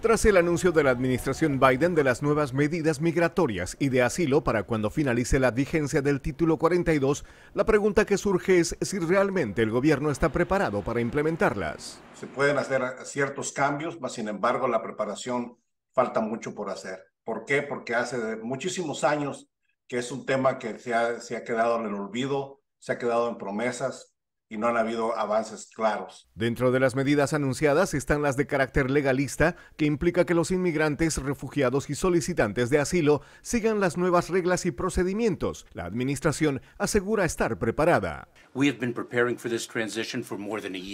Tras el anuncio de la administración Biden de las nuevas medidas migratorias y de asilo para cuando finalice la vigencia del título 42, la pregunta que surge es si realmente el gobierno está preparado para implementarlas. Se pueden hacer ciertos cambios, mas sin embargo la preparación falta mucho por hacer. ¿Por qué? Porque hace muchísimos años que es un tema que se ha, se ha quedado en el olvido, se ha quedado en promesas, y no han habido avances claros. Dentro de las medidas anunciadas están las de carácter legalista, que implica que los inmigrantes, refugiados y solicitantes de asilo sigan las nuevas reglas y procedimientos. La administración asegura estar preparada.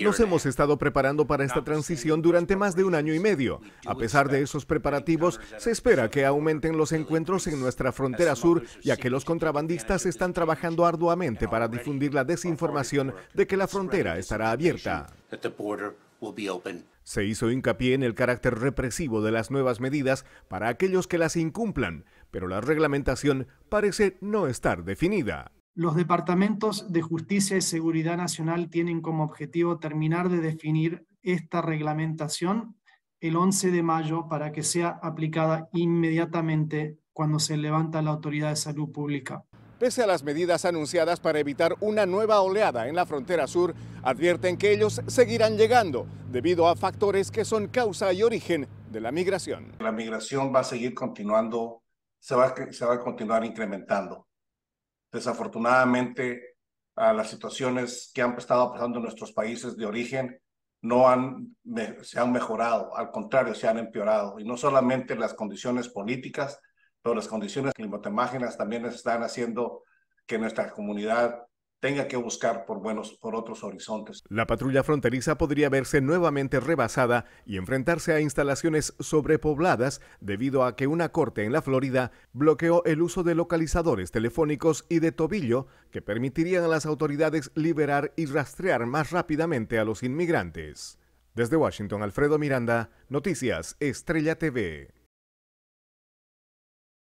Nos hemos estado preparando para esta transición durante más de un año y medio. A pesar de esos preparativos, se espera que aumenten los encuentros en nuestra frontera sur, ya que los contrabandistas están trabajando arduamente para difundir la desinformación de que la frontera estará abierta. Se hizo hincapié en el carácter represivo de las nuevas medidas para aquellos que las incumplan, pero la reglamentación parece no estar definida. Los departamentos de Justicia y Seguridad Nacional tienen como objetivo terminar de definir esta reglamentación el 11 de mayo para que sea aplicada inmediatamente cuando se levanta la autoridad de salud pública. Pese a las medidas anunciadas para evitar una nueva oleada en la frontera sur, advierten que ellos seguirán llegando debido a factores que son causa y origen de la migración. La migración va a seguir continuando, se va, a continuar incrementando. Desafortunadamente, las situaciones que han estado pasando en nuestros países de origen no han, se han mejorado, al contrario, se han empeorado. Y no solamente las condiciones políticas, pero las condiciones climatemágenas también están haciendo que nuestra comunidad tenga que buscar por buenos por otros horizontes. La patrulla fronteriza podría verse nuevamente rebasada y enfrentarse a instalaciones sobrepobladas debido a que una corte en la Florida bloqueó el uso de localizadores telefónicos y de tobillo que permitirían a las autoridades liberar y rastrear más rápidamente a los inmigrantes. Desde Washington, Alfredo Miranda, Noticias Estrella TV.